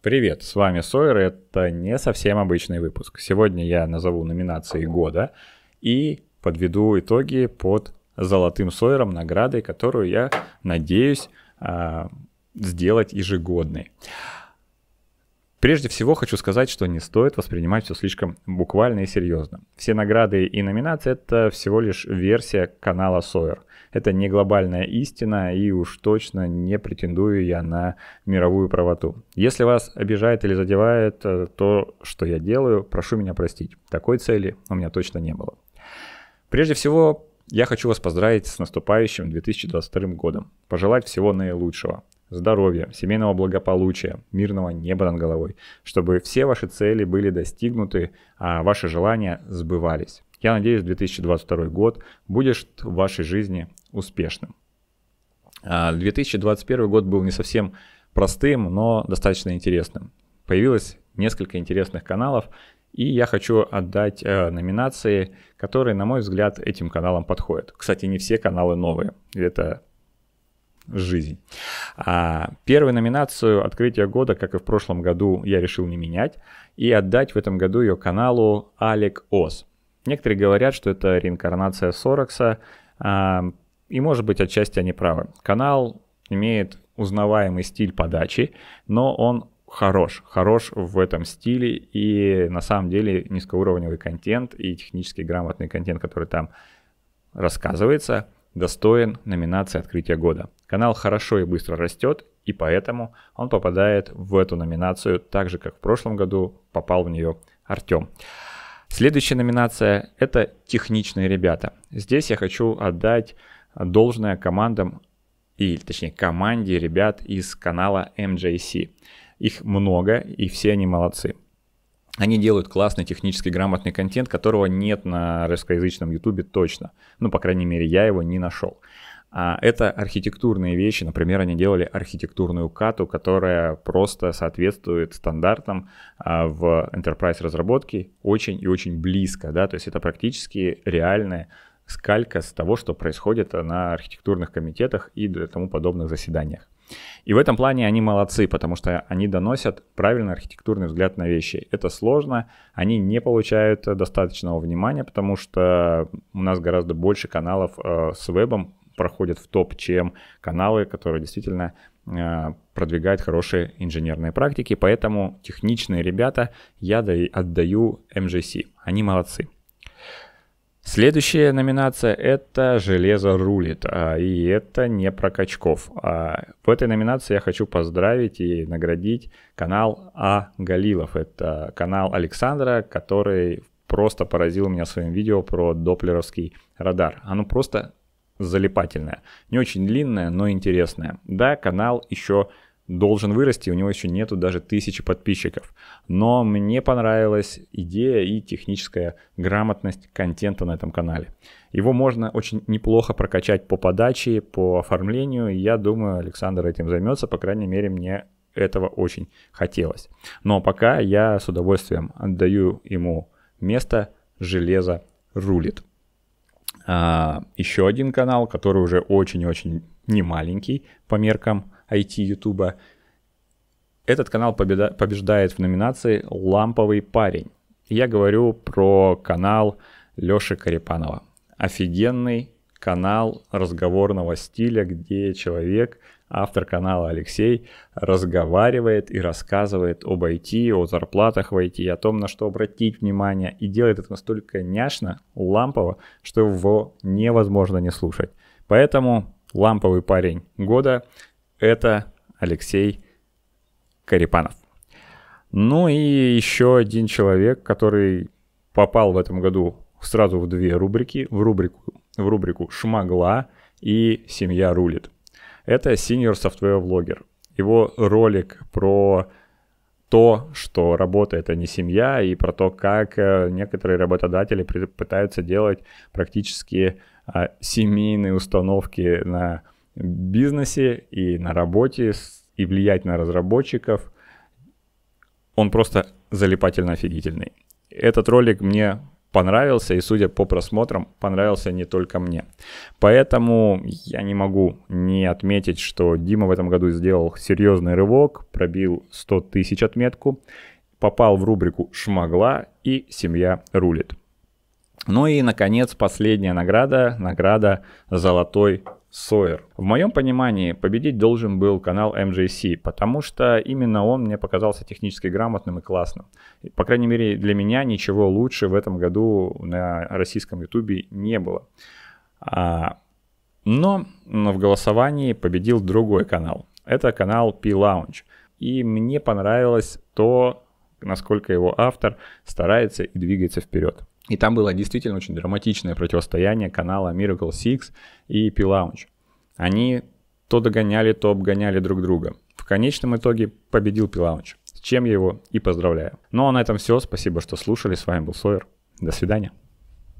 Привет, с вами Сойер, это не совсем обычный выпуск. Сегодня я назову номинации года и подведу итоги под золотым Сойером, наградой, которую я надеюсь а, сделать ежегодной. Прежде всего хочу сказать, что не стоит воспринимать все слишком буквально и серьезно. Все награды и номинации — это всего лишь версия канала Sawyer. Это не глобальная истина, и уж точно не претендую я на мировую правоту. Если вас обижает или задевает э, то, что я делаю, прошу меня простить. Такой цели у меня точно не было. Прежде всего, я хочу вас поздравить с наступающим 2022 годом. Пожелать всего наилучшего. Здоровья, семейного благополучия, мирного неба над головой, чтобы все ваши цели были достигнуты, а ваши желания сбывались. Я надеюсь, 2022 год будет в вашей жизни успешным. 2021 а, год был не совсем простым, но достаточно интересным. Появилось несколько интересных каналов, и я хочу отдать э, номинации, которые, на мой взгляд, этим каналам подходят. Кстати, не все каналы новые, это жизнь. А, первую номинацию «Открытие года», как и в прошлом году, я решил не менять, и отдать в этом году ее каналу «Алек Ос. Некоторые говорят, что это реинкарнация Сорокса, а, и, может быть, отчасти они правы. Канал имеет узнаваемый стиль подачи, но он хорош, хорош в этом стиле, и на самом деле низкоуровневый контент и технически грамотный контент, который там рассказывается, достоин номинации «Открытие года». Канал хорошо и быстро растет, и поэтому он попадает в эту номинацию так же, как в прошлом году попал в нее Артем. Следующая номинация – это техничные ребята. Здесь я хочу отдать должное командам, или точнее команде ребят из канала MJC. Их много, и все они молодцы. Они делают классный технически грамотный контент, которого нет на русскоязычном YouTube точно. Ну, по крайней мере, я его не нашел. А, это архитектурные вещи, например, они делали архитектурную кату, которая просто соответствует стандартам а, в enterprise разработке очень и очень близко, да, то есть это практически реальная скалька с того, что происходит на архитектурных комитетах и тому подобных заседаниях. И в этом плане они молодцы, потому что они доносят правильный архитектурный взгляд на вещи. Это сложно, они не получают э, достаточного внимания, потому что у нас гораздо больше каналов э, с вебом, проходят в топ, чем каналы, которые действительно э, продвигают хорошие инженерные практики. Поэтому техничные ребята я отдаю MGC. Они молодцы. Следующая номинация — это «Железо рулит», а, и это не про качков. А, в этой номинации я хочу поздравить и наградить канал А. Галилов. Это канал Александра, который просто поразил меня своим видео про доплеровский радар. Оно просто залипательная. Не очень длинная, но интересная. Да, канал еще должен вырасти, у него еще нету даже тысячи подписчиков. Но мне понравилась идея и техническая грамотность контента на этом канале. Его можно очень неплохо прокачать по подаче, по оформлению. Я думаю, Александр этим займется, по крайней мере, мне этого очень хотелось. Но пока я с удовольствием отдаю ему место «Железо рулит». А, еще один канал, который уже очень-очень не маленький по меркам IT Ютуба. Этот канал победа- побеждает в номинации «Ламповый парень». Я говорю про канал Лёши Карипанова. Офигенный канал разговорного стиля, где человек, автор канала Алексей, разговаривает и рассказывает об IT, о зарплатах в IT, о том, на что обратить внимание, и делает это настолько няшно, лампово, что его невозможно не слушать. Поэтому ламповый парень года — это Алексей Карипанов. Ну и еще один человек, который попал в этом году сразу в две рубрики. В рубрику в рубрику «Шмагла» и «Семья рулит». Это senior software vlogger. Его ролик про то, что работа это а не семья, и про то, как э, некоторые работодатели пытаются делать практически а, семейные установки на бизнесе и на работе, и влиять на разработчиков. Он просто залипательно офигительный. Этот ролик мне понравился, и судя по просмотрам, понравился не только мне. Поэтому я не могу не отметить, что Дима в этом году сделал серьезный рывок, пробил 100 тысяч отметку, попал в рубрику «Шмагла» и «Семья рулит». Ну и, наконец, последняя награда, награда «Золотой Сойер. В моем понимании победить должен был канал MJC, потому что именно он мне показался технически грамотным и классным. По крайней мере для меня ничего лучше в этом году на российском ютубе не было. А, но, но в голосовании победил другой канал. Это канал P-Lounge. И мне понравилось то, насколько его автор старается и двигается вперед. И там было действительно очень драматичное противостояние канала Miracle Six и P-Lounge. Они то догоняли, то обгоняли друг друга. В конечном итоге победил P-Lounge, с чем я его и поздравляю. Ну а на этом все. Спасибо, что слушали. С вами был Сойер. До свидания.